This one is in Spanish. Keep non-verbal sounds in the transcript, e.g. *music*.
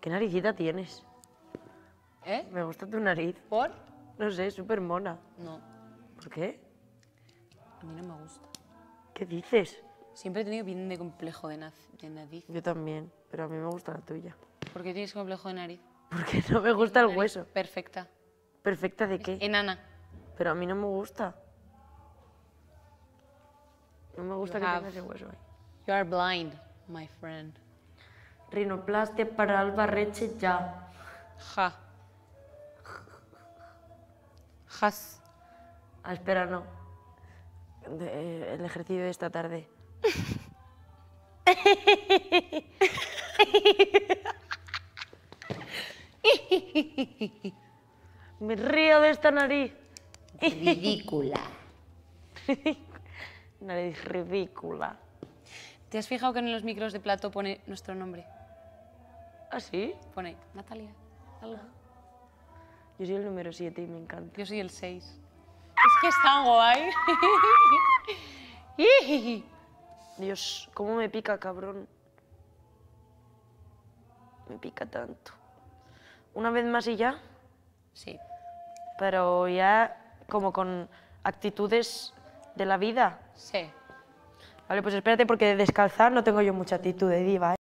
¿Qué naricita tienes? ¿Eh? Me gusta tu nariz. ¿Por? No sé, súper mona. No. ¿Por qué? A mí no me gusta. ¿Qué dices? Siempre he tenido bien de complejo de, nariz. Yo también, pero a mí me gusta la tuya. ¿Por qué tienes complejo de nariz? Porque no me gusta el hueso. Perfecta. ¿Perfecta de qué? Enana. Pero a mí no me gusta. No me gusta que tengas ese hueso ahí. You are blind, my friend. Rinoplastia para Alba Reche ya. Ja. Has. Ah, espera, no. Eh, el ejercicio de esta tarde. *laughs* Me río de esta nariz. Ridícula. *laughs* nariz ridícula. ¿Te has fijado que en los micros de plato pone nuestro nombre? ¿Ah, sí? Pone Natalia. ¿Algo? Yo soy el número 7 y me encanta. Yo soy el 6. Es que es tan guay. *laughs* Dios, cómo me pica, cabrón. Me pica tanto. ¿Una vez más y ya? Sí. Pero ya como con actitudes de la vida. Sí. Vale, pues espérate porque de descalzar no tengo yo mucha actitud de diva. ¿eh?